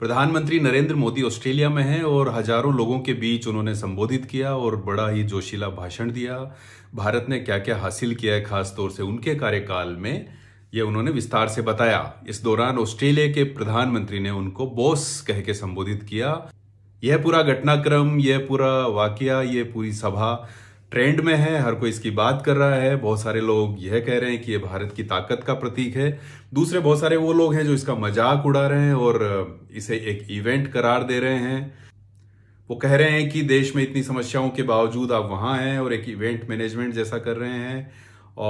प्रधानमंत्री नरेंद्र मोदी ऑस्ट्रेलिया में हैं और हजारों लोगों के बीच उन्होंने संबोधित किया और बड़ा ही जोशीला भाषण दिया भारत ने क्या क्या हासिल किया है खासतौर से उनके कार्यकाल में यह उन्होंने विस्तार से बताया इस दौरान ऑस्ट्रेलिया के प्रधानमंत्री ने उनको बॉस कह के संबोधित किया यह पूरा घटनाक्रम यह पूरा वाकया यह पूरी सभा ट्रेंड में है हर कोई इसकी बात कर रहा है बहुत सारे लोग यह कह रहे हैं कि ये भारत की ताकत का प्रतीक है दूसरे बहुत सारे वो लोग हैं जो इसका मजाक उड़ा रहे हैं और इसे एक इवेंट करार दे रहे हैं वो कह रहे हैं कि देश में इतनी समस्याओं के बावजूद आप वहां हैं और एक इवेंट मैनेजमेंट जैसा कर रहे हैं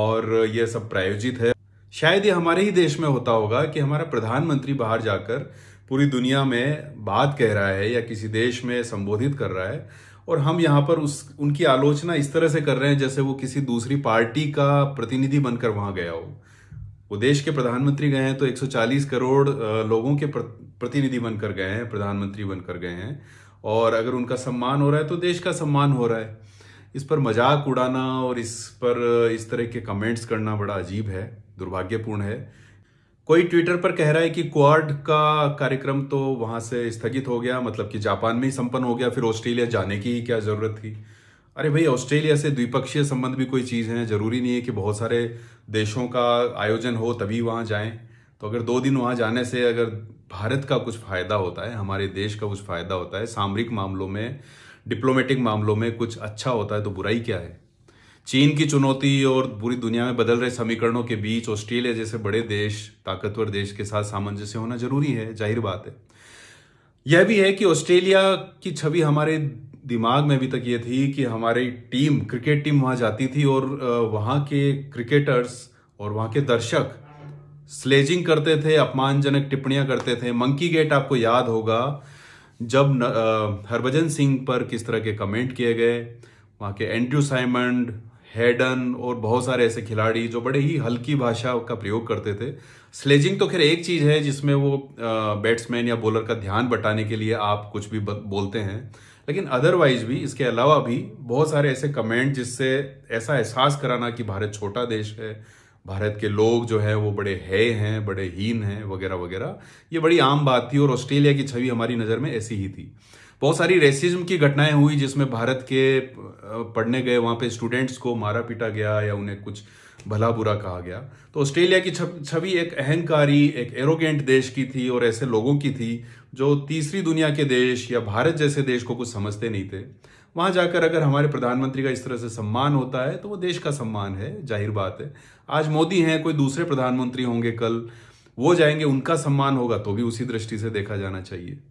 और यह सब प्रायोजित है शायद ये हमारे ही देश में होता होगा कि हमारा प्रधानमंत्री बाहर जाकर पूरी दुनिया में बात कह रहा है या किसी देश में संबोधित कर रहा है और हम यहाँ पर उस उनकी आलोचना इस तरह से कर रहे हैं जैसे वो किसी दूसरी पार्टी का प्रतिनिधि बनकर वहां गया हो वो देश के प्रधानमंत्री गए हैं तो 140 करोड़ लोगों के प्रतिनिधि बनकर गए हैं प्रधानमंत्री बनकर गए हैं और अगर उनका सम्मान हो रहा है तो देश का सम्मान हो रहा है इस पर मजाक उड़ाना और इस पर इस तरह के कमेंट्स करना बड़ा अजीब है दुर्भाग्यपूर्ण है कोई ट्विटर पर कह रहा है कि क्वाड का कार्यक्रम तो वहां से स्थगित हो गया मतलब कि जापान में ही संपन्न हो गया फिर ऑस्ट्रेलिया जाने की क्या जरूरत थी अरे भाई ऑस्ट्रेलिया से द्विपक्षीय संबंध भी कोई चीज़ है जरूरी नहीं है कि बहुत सारे देशों का आयोजन हो तभी वहाँ जाए तो अगर दो दिन वहाँ जाने से अगर भारत का कुछ फायदा होता है हमारे देश का कुछ फायदा होता है सामरिक मामलों में डिप्लोमेटिक मामलों में कुछ अच्छा होता है तो बुराई क्या है चीन की चुनौती और पूरी दुनिया में बदल रहे समीकरणों के बीच ऑस्ट्रेलिया जैसे बड़े देश ताकतवर देश के साथ सामंजस्य होना जरूरी है जाहिर बात है यह भी है कि ऑस्ट्रेलिया की छवि हमारे दिमाग में अभी तक ये थी कि हमारी टीम क्रिकेट टीम वहां जाती थी और वहां के क्रिकेटर्स और वहां के दर्शक स्लेजिंग करते थे अपमानजनक टिप्पणियां करते थे मंकी गेट आपको याद होगा जब हरभजन सिंह पर किस तरह के कमेंट किए गए वहां के एंड्रू साइमंड हेडन और बहुत सारे ऐसे खिलाड़ी जो बड़े ही हल्की भाषा का प्रयोग करते थे स्लेजिंग तो खैर एक चीज़ है जिसमें वो बैट्समैन या बॉलर का ध्यान बटाने के लिए आप कुछ भी बोलते हैं लेकिन अदरवाइज भी इसके अलावा भी बहुत सारे ऐसे कमेंट जिससे ऐसा एहसास कराना कि भारत छोटा देश है भारत के लोग जो है वो बड़े है हैं बड़े हीन हैं वगैरह वगैरह ये बड़ी आम बात थी और ऑस्ट्रेलिया की छवि हमारी नज़र में ऐसी ही थी बहुत सारी रेसिज्म की घटनाएं हुई जिसमें भारत के पढ़ने गए वहाँ पे स्टूडेंट्स को मारा पीटा गया या उन्हें कुछ भला बुरा कहा गया तो ऑस्ट्रेलिया की छवि एक अहंकारी एक एरोगेंट देश की थी और ऐसे लोगों की थी जो तीसरी दुनिया के देश या भारत जैसे देश को कुछ समझते नहीं थे वहाँ जाकर अगर हमारे प्रधानमंत्री का इस तरह से सम्मान होता है तो वो देश का सम्मान है जाहिर बात है आज मोदी हैं कोई दूसरे प्रधानमंत्री होंगे कल वो जाएंगे उनका सम्मान होगा तो भी उसी दृष्टि से देखा जाना चाहिए